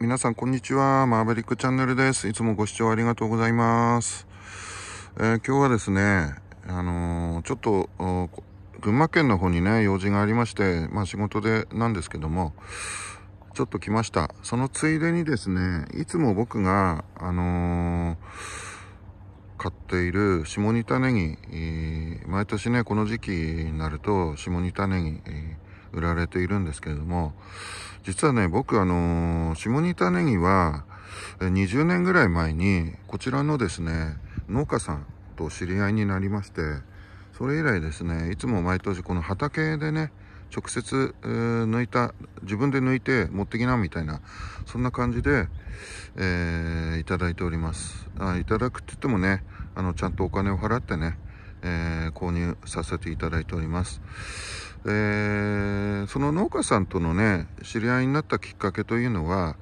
皆さんこんにちは。マーベリックチャンネルです。いつもご視聴ありがとうございます。えー、今日はですね、あのー、ちょっと、群馬県の方にね、用事がありまして、まあ仕事でなんですけども、ちょっと来ました。そのついでにですね、いつも僕が、あのー、買っている下仁田ネギ、毎年ね、この時期になると下仁田ネギ、売られているんですけれども、実はね、僕あのー、下仁田ネギは、20年ぐらい前に、こちらのですね、農家さんと知り合いになりまして、それ以来ですね、いつも毎年この畑でね、直接、えー、抜いた、自分で抜いて持ってきなみたいな、そんな感じで、えー、いただいております。あいただくって言ってもね、あの、ちゃんとお金を払ってね、えー、購入させていただいております。えー、その農家さんとのね知り合いになったきっかけというのは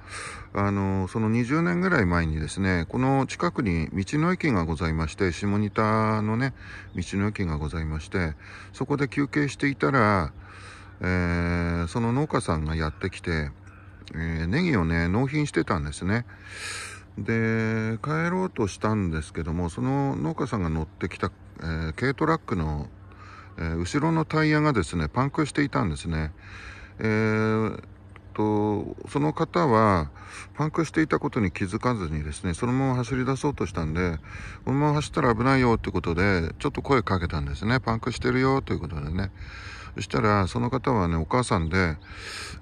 あのその20年ぐらい前にですねこの近くに道の駅がございまして下仁田のね道の駅がございましてそこで休憩していたら、えー、その農家さんがやってきて、えー、ネギをね納品してたんですね。で帰ろうとしたんですけどもその農家さんが乗ってきた、えー、軽トラックのえー、後ろのタイヤがですね、パンクしていたんですね。えーとその方はパンクしていたことに気づかずにですねそのまま走り出そうとしたんでこのまま走ったら危ないよということでちょっと声かけたんですねパンクしてるよということでねそしたらその方はねお母さんで、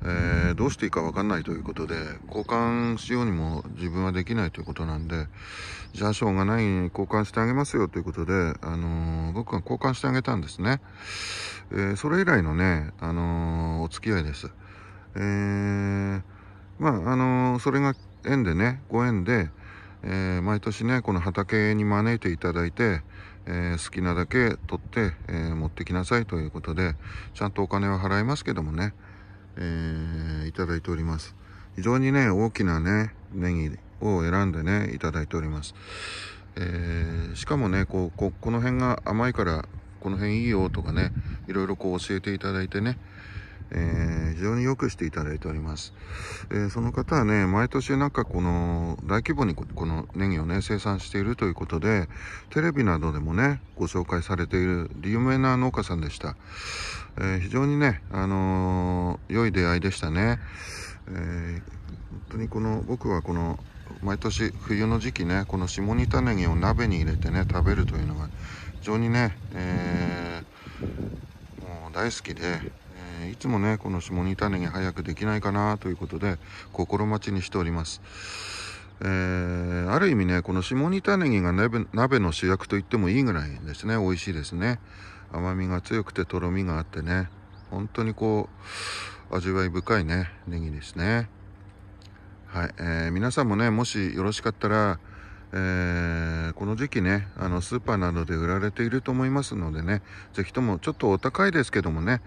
えー、どうしていいか分かんないということで交換しようにも自分はできないということなんでじゃあしょうがない交換してあげますよということで、あのー、僕が交換してあげたんですね、えー、それ以来のね、あのお付き合いです、えまああのそれが縁でねご縁で、えー、毎年ねこの畑に招いていただいて、えー、好きなだけ取って、えー、持ってきなさいということでちゃんとお金は払いますけどもね、えいただいております非常にね大きなねネギを選んでねいただいております、えしかもねこうここの辺が甘いからこの辺いいよとかねいろいろこう教えていただいてね、えー、非常に良くしていただいております。えー、その方はね、毎年なんかこの大規模にこのネギをね、生産しているということで、テレビなどでもね、ご紹介されている有名な農家さんでした。えー、非常にね、あの良い出会いでしたね。えー、本当にこの、僕はこの、毎年冬の時期ね、この下仁田ネギを鍋に入れてね、食べるというのが非常にね、えー、もう大好きで、いつもねこの下仁田ネギ早くできないかなということで心待ちにしております、えー、ある意味ねこの下仁田ネギが鍋鍋の主役と言ってもいいぐらいですね美味しいですね甘みが強くてとろみがあってね本当にこう味わい深いねネギですねはい、えー、皆さんもねもしよろしかったらえー、この時期ね、あの、スーパーなどで売られていると思いますのでね、是非ともちょっとお高いですけどもね、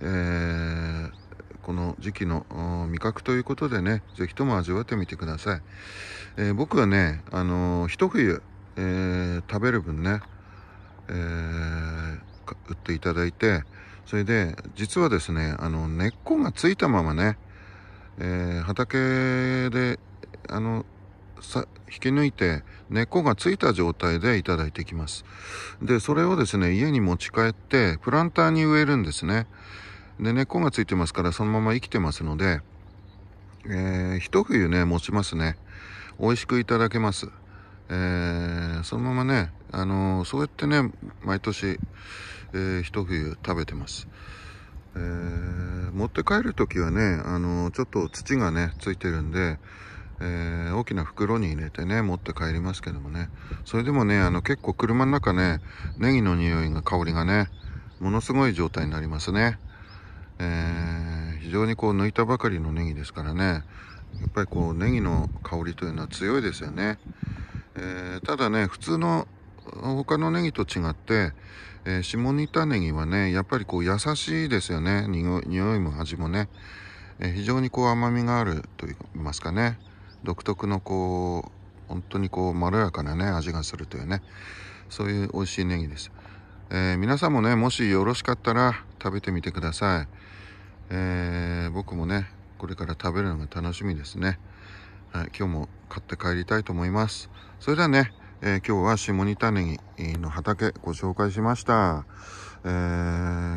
えー、この時期の味覚ということでね、是非とも味わってみてください。えー、僕はね、あのー、一冬、えー、食べる分ね、えー、売っていただいて、それで、実はですね、あの、根っこがついたままね、えー、畑で、あの、引き抜いて根っこがついた状態でいただいてきますでそれをですね家に持ち帰ってプランターに植えるんですねで根っこがついてますからそのまま生きてますので、えー、一冬ね持ちますね美味しくいただけます、えー、そのままね、あのー、そうやってね毎年、えー、一冬食べてますえー、持って帰る時はね、あのー、ちょっと土がねついてるんでえー、大きな袋に入れてね持って帰りますけどもねそれでもねあの結構車の中ねネギの匂いが香りがねものすごい状態になりますね、えー、非常にこう抜いたばかりのネギですからねやっぱりこうネギの香りというのは強いですよね、えー、ただね普通の他のネギと違って、えー、下仁田ネギはねやっぱりこう優しいですよね匂いも味もね、えー、非常にこう甘みがあると言いますかね、独特のこう本当にこうまろやかなね味がするというねそういう美味しいネギです、えー、皆さんもねもしよろしかったら食べてみてください、えー、僕もねこれから食べるのが楽しみですね、はい、今日も買って帰りたいと思いますそれではね、えー、今日は下仁田ネギの畑ご紹介しましたえ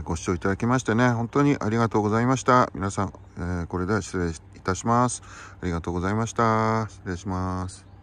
ー、ご視聴いただきましてね、本当にありがとうございました。皆さん、えー、これでは失礼いたします。ありがとうございました。失礼します。